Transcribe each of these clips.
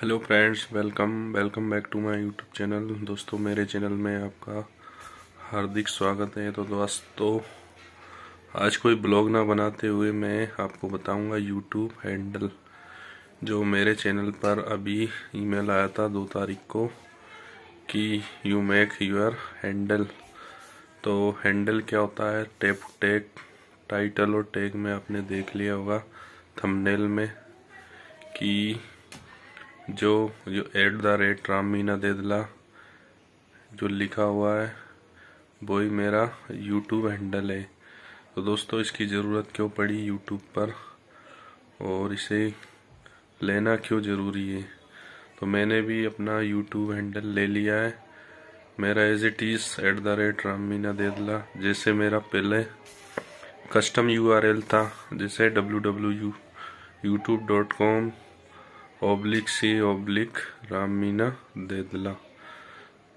hello friends welcome welcome back to my YouTube channel दोस्तों मेरे channel में आपका हार्दिक स्वागत है तो दोस्तों आज कोई ब्लॉग ना बनाते हुए मैं आपको बताऊंगा यूट्यूब हैंडल जो मेरे चैनल पर अभी ईमेल आया था दो तारीख को कि यू मेक योर हैंडल तो हैंडल क्या होता है टेप टैग टाइटल और टैग में आपने देख लिया होगा थंबनेल में कि जो जो at the rate Ram Meena Dedla जो लिखा हुआ है वो ही मेरा यूट्यूब हैंडल है तो दोस्तों इसकी ज़रूरत क्यों पड़ी यूट्यूब पर और इसे लेना क्यों ज़रूरी है तो मैंने भी अपना यूट्यूब हैंडल ले लिया है मेरा as it is at the rate Ram Meena Dedla जैसे मेरा पहले कस्टम यू था जैसे W W U YouTube dot com oblique C oblique Rameena Dedla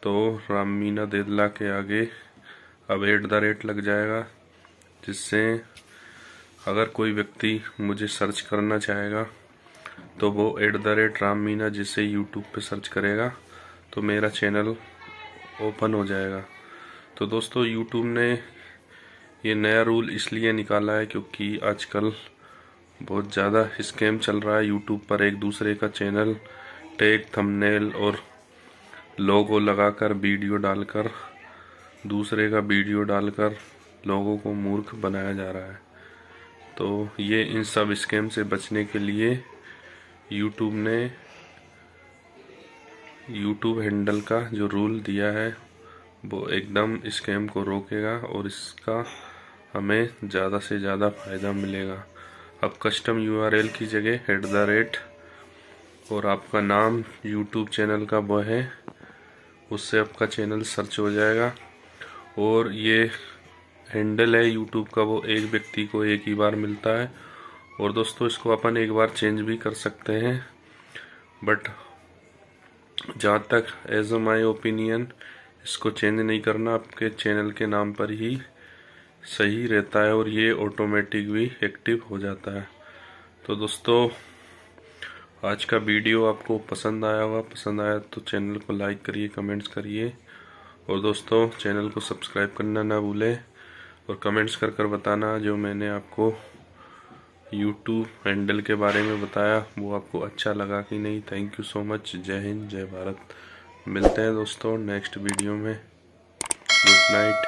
तो रामीना देदला के आगे अब एट द रेट लग जाएगा जिससे अगर कोई व्यक्ति मुझे सर्च करना चाहेगा तो वो at the rate Ram Meena जिसे यूट्यूब पे सर्च करेगा तो मेरा चैनल ओपन हो जाएगा तो दोस्तों यूट्यूब ने ये नया रूल इसलिए निकाला है क्योंकि आजकल बहुत ज़्यादा स्कैम चल रहा है यूट्यूब पर एक दूसरे का चैनल टैग थंबनेल और लोगो लगाकर वीडियो डालकर दूसरे का वीडियो डालकर लोगों को मूर्ख बनाया जा रहा है तो ये इन सब स्कैम से बचने के लिए यूट्यूब ने यूट्यूब हैंडल का जो रूल दिया है वो एकदम स्कैम को रोकेगा और इसका हमें ज़्यादा से ज़्यादा फ़ायदा मिलेगा अब कस्टम यूआरएल की जगह एट द रेट और आपका नाम यूट्यूब चैनल का वह है उससे आपका चैनल सर्च हो जाएगा और ये हैंडल है यूट्यूब का वो एक व्यक्ति को एक ही बार मिलता है और दोस्तों इसको अपन एक बार चेंज भी कर सकते हैं बट जहाँ तक एज अ माई ओपिनियन इसको चेंज नहीं करना आपके चैनल के नाम पर ही सही रहता है और ये ऑटोमेटिक भी एक्टिव हो जाता है तो दोस्तों आज का वीडियो आपको पसंद आया होगा पसंद आया तो चैनल को लाइक करिए कमेंट्स करिए और दोस्तों चैनल को सब्सक्राइब करना ना भूलें और कमेंट्स कर कर बताना जो मैंने आपको यूट्यूब हैंडल के बारे में बताया वो आपको अच्छा लगा कि नहीं थैंक यू सो मच जय हिंद जय भारत मिलते हैं दोस्तों नेक्स्ट वीडियो में गुड नाइट